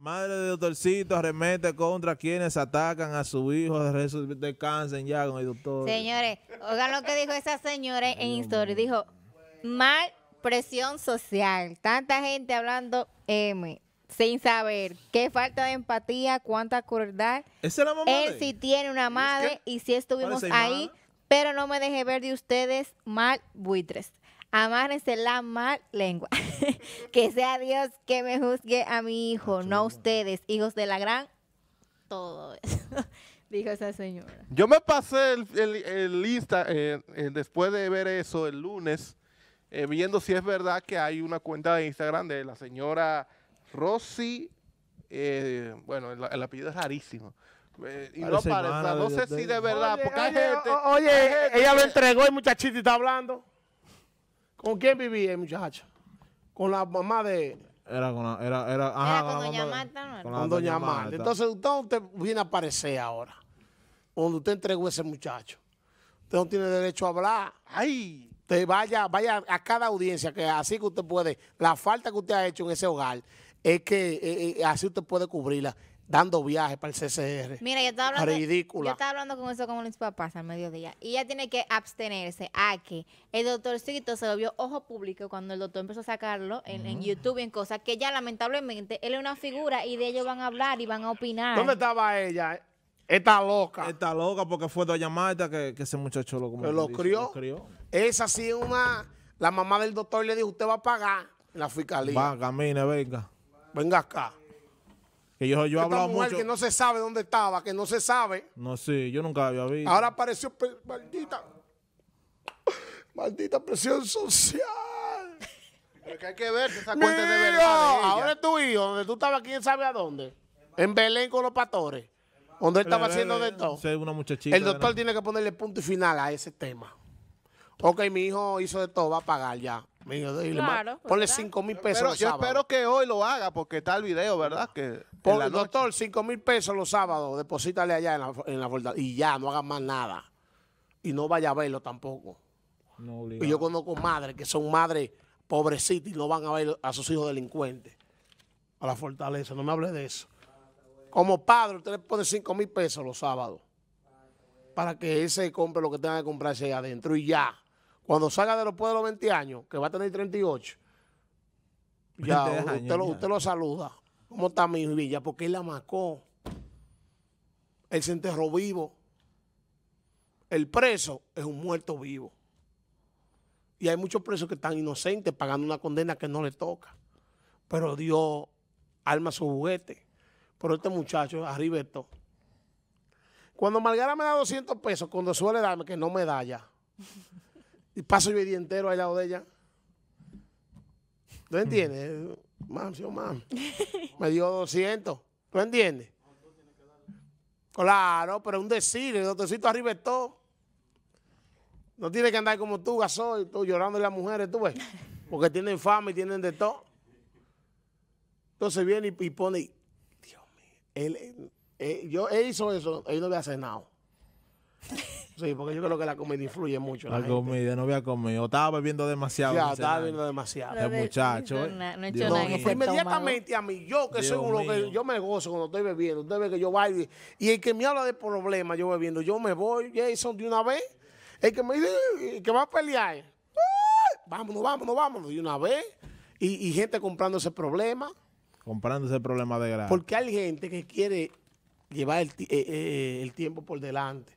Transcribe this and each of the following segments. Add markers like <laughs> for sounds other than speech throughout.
Madre de doctorcito arremete contra quienes atacan a su hijo. Descansen ya con el doctor. Señores, oigan lo que dijo esa señora en historia. Dijo, mal presión social. Tanta gente hablando M. Sin saber qué falta de empatía, cuánta crueldad. Esa es Él sí tiene una madre y, si sí estuvimos ahí, pero no me dejé ver de ustedes mal buitres amárense la mal lengua. <laughs> que sea Dios que me juzgue a mi hijo, no a ustedes, hijos de la gran. Todo eso. <laughs> Dijo esa señora. Yo me pasé el, el, eh, eh, después de ver eso el lunes, eh, viendo si es verdad que hay una cuenta de Instagram de la señora Rosy. bueno, el, apellido es rarísimo. y no, no sé si de verdad, oye, ella lo entregó y muchachito está hablando. ¿Con quién vivía el muchacho? Con la mamá de... Era con la... Era, era, con, doña Marta, Con, doña, Marta. Entonces, usted viene a aparecer ahora? cuando usted entregó a ese muchacho. Usted no tiene derecho a hablar. ¡Ay! te vaya, vaya a cada audiencia, que así que usted puede... La falta que usted ha hecho en ese hogar es que eh, eh, así usted puede cubrirla dando viajes para el CCR. Mira, yo estaba hablando, Ridícula. Yo estaba hablando con eso con mis papás al mediodía. Y ella tiene que abstenerse a que el doctorcito se lo vio ojo público cuando el doctor empezó a sacarlo en, mm. YouTube y en cosas que ya lamentablemente él es una figura y de ellos van a hablar y van a opinar. ¿Dónde estaba ella? Está loca. Está loca porque fue tu llamada que, ese muchacho lo, lo, crió. lo crió. Esa sí es una... La mamá del doctor le dijo, usted va a pagar la fiscalía. Va, camine, venga. Venga acá. Que yo, yo he hablado mujer mucho. que no se sabe dónde estaba, que no se sabe. No sé, yo nunca había visto. Ahora apareció maldita, maldita presión social. <laughs> que hay que ver esa cuenta de verdad. ahora es tu hijo, donde tú estabas, quién sabe a dónde. En Belén con los pastores. Donde él estaba eh, haciendo de todo. una muchachita El doctor tiene que ponerle punto y final a ese tema. Ok, mi hijo hizo de todo, va a pagar ya. Mío, dile, ponle 5 mil pesos los Yo espero que hoy lo haga porque está el video, ¿verdad? Que Ponle, doctor, 5 mil pesos los sábados, deposítale allá en la, fortaleza. Y ya, no haga más nada. Y no vaya a verlo tampoco. y yo conozco madres que son madres pobrecitas y no van a ver a sus hijos delincuentes. A la fortaleza, no me hable de eso. Como padre, usted le pone 5 mil pesos los sábados para que ese compre lo que tenga que comprarse ahí adentro y ya. Cuando salga de los pueblos de los 20 años, que va a tener 38, ya, usted, lo, saluda. ¿Cómo está mi Villa? Porque él la marcó. Él se enterró vivo. El preso es un muerto vivo. Y hay muchos presos que están inocentes pagando una condena que no le toca. Pero Dios arma su juguete. Pero este muchacho, arriba Cuando Margarita me da 200 pesos, cuando suele darme, que no me da ya. Y paso yo el día entero al lado de ella. ¿Tú entiendes? Mam, sí, oh, mam. Me dio 200. ¿Tú entiendes? Claro, pero un decir. El doctorcito arriba es todo. No tiene que andar como tú, gasoil, tú llorando a las mujeres, tú ves. Porque tienen fama y tienen de todo. Entonces viene y, y pone, Dios mío, él, yo, él hizo eso, él no había cenado. Sí, porque yo creo que la comida influye mucho. La, comida, no había comido. Estaba bebiendo demasiado. Ya, estaba bebiendo demasiado. El muchacho. No, eh. he hecho nada. inmediatamente a mí, yo que soy uno que yo me gozo cuando estoy bebiendo. Usted ve que yo bailo. Y el que me habla de problemas, yo bebiendo, yo me voy, Jason, de una vez. El que me dice que va a pelear. Vámonos, vámonos, vámonos. De una vez. Y, gente comprando ese problema. Comprando ese problema de grado. Porque hay gente que quiere llevar eh, eh, el, tiempo por delante.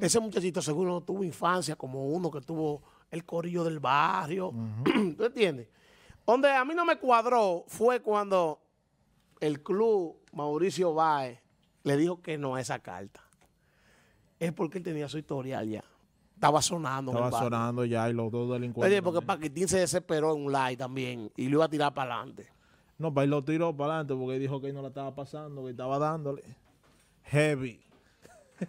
Ese muchachito seguro no tuvo infancia como uno que tuvo el corillo del barrio. <clears throat> ¿Tú entiendes? Donde a mí no me cuadró fue cuando el club Mauricio Baez le dijo que no a esa carta. Es porque él tenía su historial ya. Estaba sonando. Estaba sonando ya y los dos delincuentes. Oye, porque Paquitín se desesperó en un like también y lo iba a tirar para adelante. No, para él lo tiró para adelante porque dijo que no la estaba pasando, que estaba dándole heavy <laughs>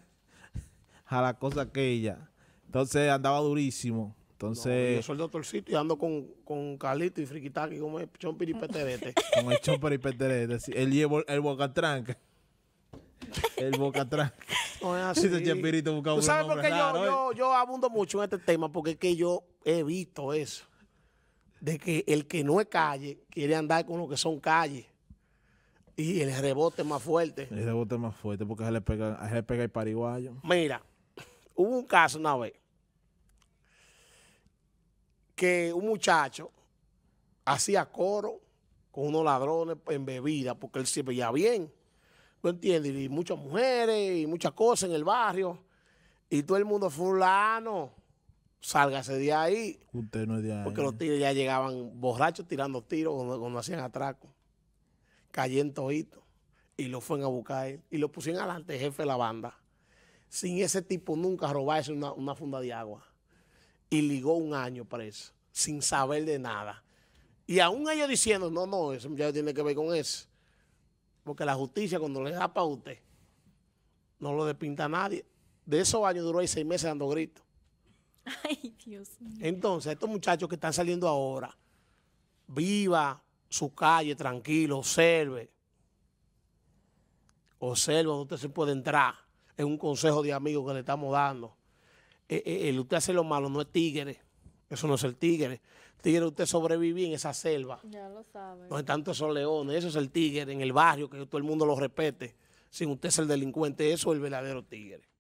a la cosa aquella. Entonces andaba durísimo. Entonces. yo soy el doctorcito y ando con, con Carlito y Friquitaki como el chomper y peterete. <laughs> Como el chomper y peterete. El, el, el bocatranca. El bocatranca. <laughs> No es así. champirito ¿Tú sabes por qué yo, yo, abundo mucho en este tema? Porque es que yo he visto eso. De que el que no es calle quiere andar con lo que son calles, y el rebote más fuerte. El rebote más fuerte porque se le pega, le pega el pariguayo. Mira, hubo un caso una vez que un muchacho hacía coro con unos ladrones en bebida porque él siempre ya bien. ¿No entiendes? Y muchas mujeres y muchas cosas en el barrio. Y todo el mundo fulano, sálgase de ahí. Usted no es de ahí. Porque los tiros ya llegaban borrachos tirando tiros cuando hacían atracos en hito y lo fueron a buscar y lo pusieron adelante jefe de la banda. Sin ese tipo nunca robarse una, funda de agua. Y ligó un año preso, sin saber de nada. Y aún ellos diciendo, no, no, eso ya tiene que ver con eso. Porque la justicia cuando le da para usted, no lo despinta nadie. De esos años duró ahí seis meses dando gritos. <laughs> Ay, Dios mío. Entonces, estos muchachos que están saliendo ahora, viva, su calle tranquilo, observe. observa donde usted se puede entrar. Es un consejo de amigos que le estamos dando. Eh, eh, el, usted hace lo malo, no es tigre. Eso no es el tigre. Tigre, usted sobrevivir en esa selva. Ya lo sabe. No hay tanto esos leones. Eso es el tigre en el barrio, que todo el mundo lo respete. Sin usted el delincuente, eso es el verdadero tigre.